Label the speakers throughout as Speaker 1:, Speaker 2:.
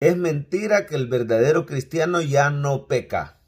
Speaker 1: Es mentira que el verdadero cristiano ya no peca.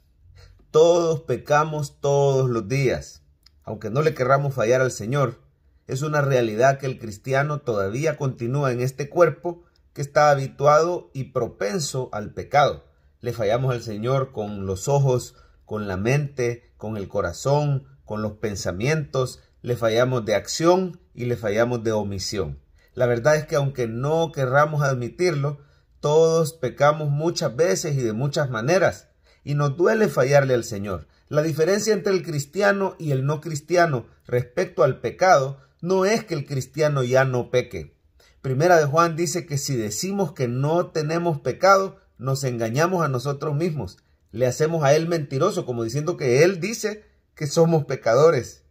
Speaker 1: Todos pecamos todos los días, aunque no le querramos fallar al Señor. Es una realidad que el cristiano todavía continúa en este cuerpo que está habituado y propenso al pecado. Le fallamos al Señor con los ojos, con la mente, con el corazón, con los pensamientos, le fallamos de acción y le fallamos de omisión. La verdad es que aunque no querramos admitirlo, todos pecamos muchas veces y de muchas maneras, y nos duele fallarle al Señor. La diferencia entre el cristiano y el no cristiano respecto al pecado no es que el cristiano ya no peque. Primera de Juan dice que si decimos que no tenemos pecado, nos engañamos a nosotros mismos. Le hacemos a él mentiroso, como diciendo que él dice que somos pecadores.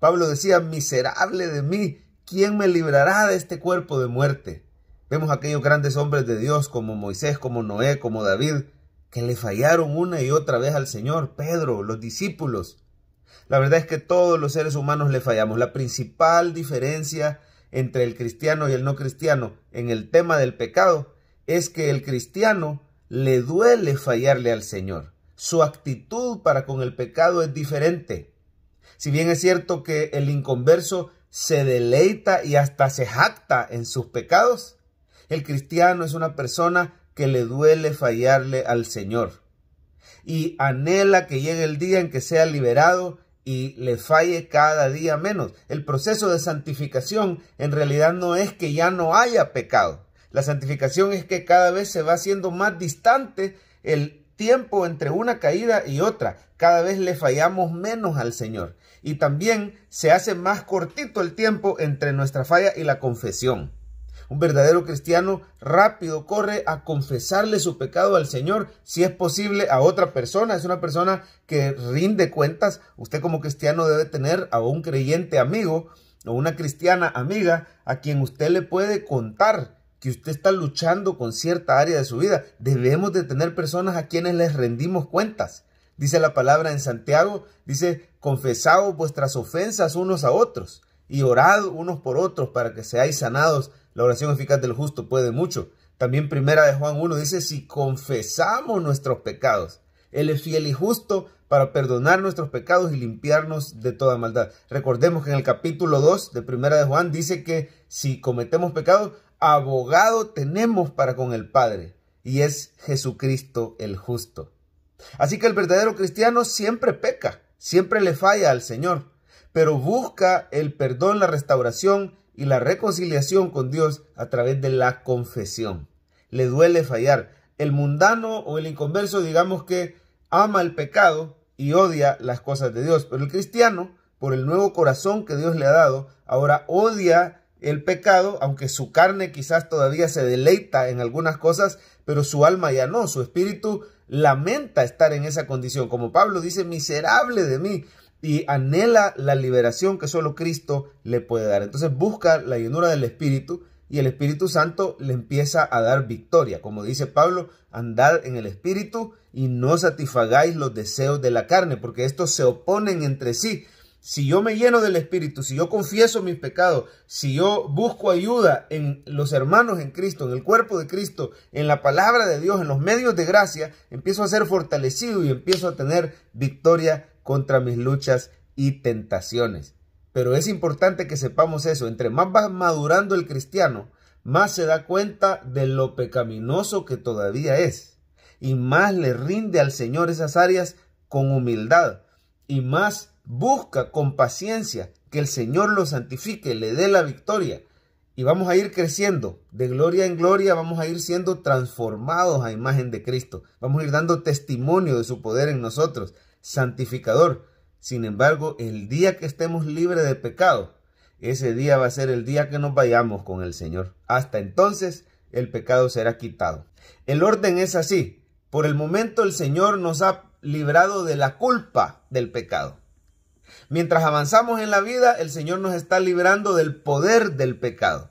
Speaker 1: Pablo decía, miserable de mí, ¿quién me librará de este cuerpo de muerte? Vemos aquellos grandes hombres de Dios como Moisés, como Noé, como David, que le fallaron una y otra vez al Señor, Pedro, los discípulos. La verdad es que todos los seres humanos le fallamos. La principal diferencia entre el cristiano y el no cristiano en el tema del pecado es que el cristiano le duele fallarle al Señor. Su actitud para con el pecado es diferente. Si bien es cierto que el inconverso se deleita y hasta se jacta en sus pecados, el cristiano es una persona que le duele fallarle al Señor y anhela que llegue el día en que sea liberado y le falle cada día menos. El proceso de santificación en realidad no es que ya no haya pecado. La santificación es que cada vez se va haciendo más distante el tiempo entre una caída y otra. Cada vez le fallamos menos al Señor. Y también se hace más cortito el tiempo entre nuestra falla y la confesión. Un verdadero cristiano rápido corre a confesarle su pecado al Señor, si es posible, a otra persona. Es una persona que rinde cuentas. Usted como cristiano debe tener a un creyente amigo o una cristiana amiga a quien usted le puede contar que usted está luchando con cierta área de su vida. Debemos de tener personas a quienes les rendimos cuentas. Dice la palabra en Santiago, dice, confesaos vuestras ofensas unos a otros y orad unos por otros para que seáis sanados la oración eficaz del justo puede mucho. También primera de Juan 1 dice, si confesamos nuestros pecados, Él es fiel y justo para perdonar nuestros pecados y limpiarnos de toda maldad. Recordemos que en el capítulo 2 de primera de Juan dice que si cometemos pecados, abogado tenemos para con el Padre, y es Jesucristo el justo. Así que el verdadero cristiano siempre peca, siempre le falla al Señor, pero busca el perdón, la restauración y la reconciliación con Dios a través de la confesión. Le duele fallar. El mundano o el inconverso, digamos que ama el pecado y odia las cosas de Dios, pero el cristiano, por el nuevo corazón que Dios le ha dado, ahora odia el pecado, aunque su carne quizás todavía se deleita en algunas cosas, pero su alma ya no, su espíritu lamenta estar en esa condición. Como Pablo dice, miserable de mí, y anhela la liberación que solo Cristo le puede dar. Entonces busca la llenura del Espíritu y el Espíritu Santo le empieza a dar victoria. Como dice Pablo, andad en el Espíritu y no satisfagáis los deseos de la carne, porque estos se oponen entre sí. Si yo me lleno del Espíritu, si yo confieso mis pecados, si yo busco ayuda en los hermanos en Cristo, en el cuerpo de Cristo, en la palabra de Dios, en los medios de gracia, empiezo a ser fortalecido y empiezo a tener victoria contra mis luchas y tentaciones. Pero es importante que sepamos eso. Entre más va madurando el cristiano, más se da cuenta de lo pecaminoso que todavía es. Y más le rinde al Señor esas áreas con humildad. Y más busca con paciencia que el Señor lo santifique, le dé la victoria. Y vamos a ir creciendo de gloria en gloria, vamos a ir siendo transformados a imagen de Cristo. Vamos a ir dando testimonio de su poder en nosotros santificador. Sin embargo, el día que estemos libres de pecado, ese día va a ser el día que nos vayamos con el Señor. Hasta entonces, el pecado será quitado. El orden es así. Por el momento, el Señor nos ha librado de la culpa del pecado. Mientras avanzamos en la vida, el Señor nos está librando del poder del pecado.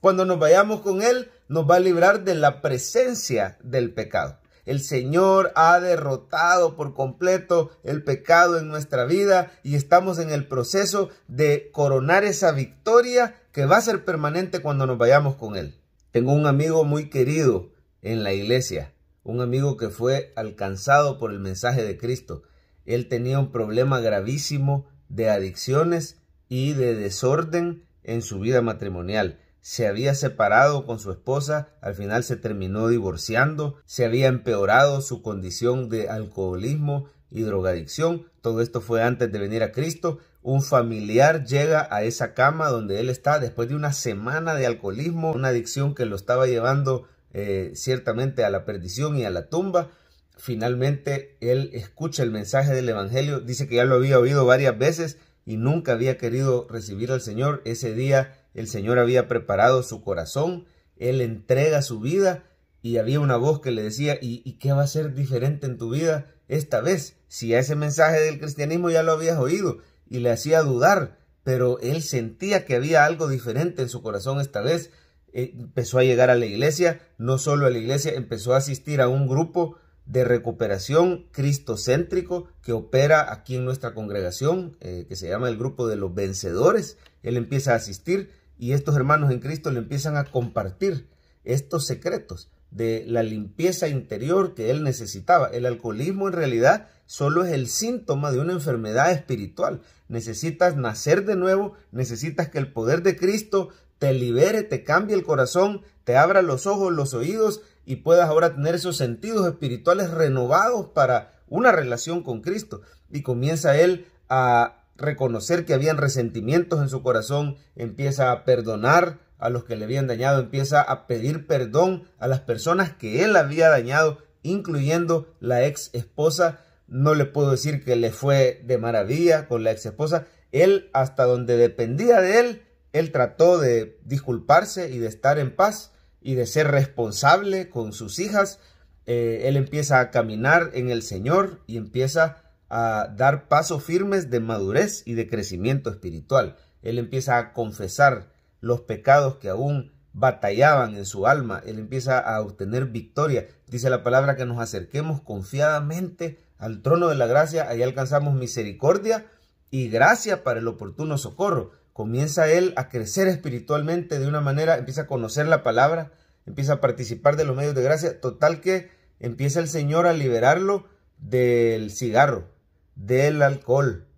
Speaker 1: Cuando nos vayamos con Él, nos va a librar de la presencia del pecado. El Señor ha derrotado por completo el pecado en nuestra vida y estamos en el proceso de coronar esa victoria que va a ser permanente cuando nos vayamos con Él. Tengo un amigo muy querido en la iglesia, un amigo que fue alcanzado por el mensaje de Cristo. Él tenía un problema gravísimo de adicciones y de desorden en su vida matrimonial se había separado con su esposa, al final se terminó divorciando, se había empeorado su condición de alcoholismo y drogadicción, todo esto fue antes de venir a Cristo, un familiar llega a esa cama donde él está después de una semana de alcoholismo, una adicción que lo estaba llevando eh, ciertamente a la perdición y a la tumba. Finalmente él escucha el mensaje del Evangelio, dice que ya lo había oído varias veces, y nunca había querido recibir al Señor, ese día el Señor había preparado su corazón, Él entrega su vida y había una voz que le decía, ¿y, qué va a ser diferente en tu vida esta vez? Si ese mensaje del cristianismo ya lo habías oído y le hacía dudar, pero él sentía que había algo diferente en su corazón esta vez. Eh, empezó a llegar a la iglesia, no solo a la iglesia, empezó a asistir a un grupo de recuperación cristocéntrico que opera aquí en nuestra congregación, eh, que se llama el grupo de los vencedores. Él empieza a asistir y estos hermanos en Cristo le empiezan a compartir estos secretos de la limpieza interior que él necesitaba. El alcoholismo en realidad solo es el síntoma de una enfermedad espiritual. Necesitas nacer de nuevo, necesitas que el poder de Cristo te libere, te cambie el corazón, te abra los ojos, los oídos y puedas ahora tener esos sentidos espirituales renovados para una relación con Cristo. Y comienza él a reconocer que habían resentimientos en su corazón, empieza a perdonar a los que le habían dañado, empieza a pedir perdón a las personas que él había dañado, incluyendo la ex esposa. No le puedo decir que le fue de maravilla con la ex esposa. Él, hasta donde dependía de él, él trató de disculparse y de estar en paz y de ser responsable con sus hijas, eh, él empieza a caminar en el Señor y empieza a dar pasos firmes de madurez y de crecimiento espiritual. Él empieza a confesar los pecados que aún batallaban en su alma. Él empieza a obtener victoria. Dice la palabra que nos acerquemos confiadamente al trono de la gracia. Ahí alcanzamos misericordia y gracia para el oportuno socorro comienza él a crecer espiritualmente de una manera, empieza a conocer la palabra, empieza a participar de los medios de gracia, total que empieza el Señor a liberarlo del cigarro, del alcohol,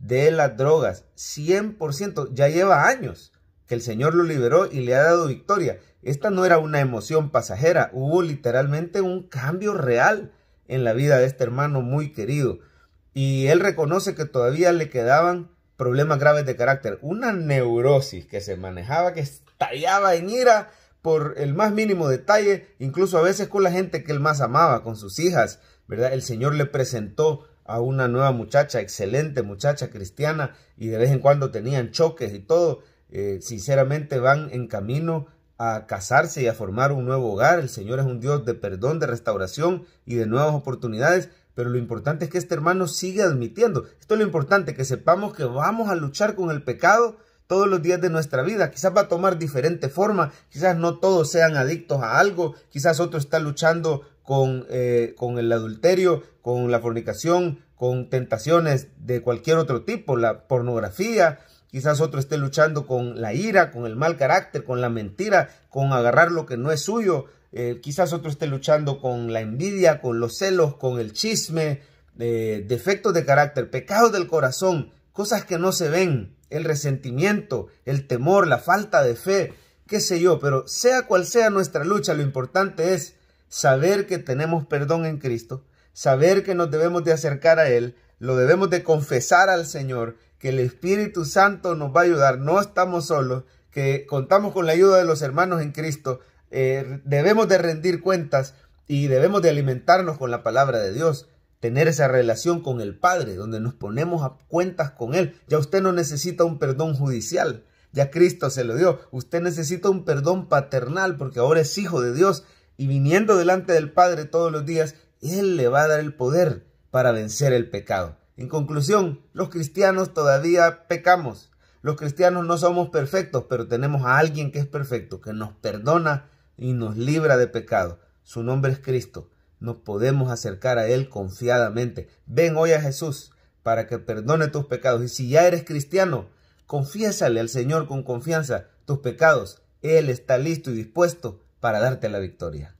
Speaker 1: de las drogas, 100%, ya lleva años que el Señor lo liberó y le ha dado victoria. Esta no era una emoción pasajera, hubo literalmente un cambio real en la vida de este hermano muy querido. Y él reconoce que todavía le quedaban problemas graves de carácter, una neurosis que se manejaba, que estallaba en ira por el más mínimo detalle, incluso a veces con la gente que él más amaba, con sus hijas, ¿verdad? El Señor le presentó a una nueva muchacha, excelente muchacha cristiana, y de vez en cuando tenían choques y todo. Eh, sinceramente van en camino a casarse y a formar un nuevo hogar. El Señor es un Dios de perdón, de restauración y de nuevas oportunidades, pero lo importante es que este hermano sigue admitiendo. Esto es lo importante, que sepamos que vamos a luchar con el pecado todos los días de nuestra vida. Quizás va a tomar diferente forma, quizás no todos sean adictos a algo, quizás otro está luchando con, eh, con el adulterio, con la fornicación, con tentaciones de cualquier otro tipo, la pornografía, quizás otro esté luchando con la ira, con el mal carácter, con la mentira, con agarrar lo que no es suyo, eh, quizás otro esté luchando con la envidia, con los celos, con el chisme, eh, defectos de carácter, pecados del corazón, cosas que no se ven, el resentimiento, el temor, la falta de fe, qué sé yo, pero sea cual sea nuestra lucha, lo importante es saber que tenemos perdón en Cristo, saber que nos debemos de acercar a Él, lo debemos de confesar al Señor, que el Espíritu Santo nos va a ayudar, no estamos solos, que contamos con la ayuda de los hermanos en Cristo, eh, debemos de rendir cuentas y debemos de alimentarnos con la palabra de Dios, tener esa relación con el Padre, donde nos ponemos a cuentas con Él. Ya usted no necesita un perdón judicial, ya Cristo se lo dio. Usted necesita un perdón paternal porque ahora es hijo de Dios y viniendo delante del Padre todos los días, Él le va a dar el poder para vencer el pecado. En conclusión, los cristianos todavía pecamos. Los cristianos no somos perfectos, pero tenemos a alguien que es perfecto, que nos perdona y nos libra de pecado. Su nombre es Cristo. Nos podemos acercar a Él confiadamente. Ven hoy a Jesús para que perdone tus pecados. Y si ya eres cristiano, confiésale al Señor con confianza tus pecados. Él está listo y dispuesto para darte la victoria.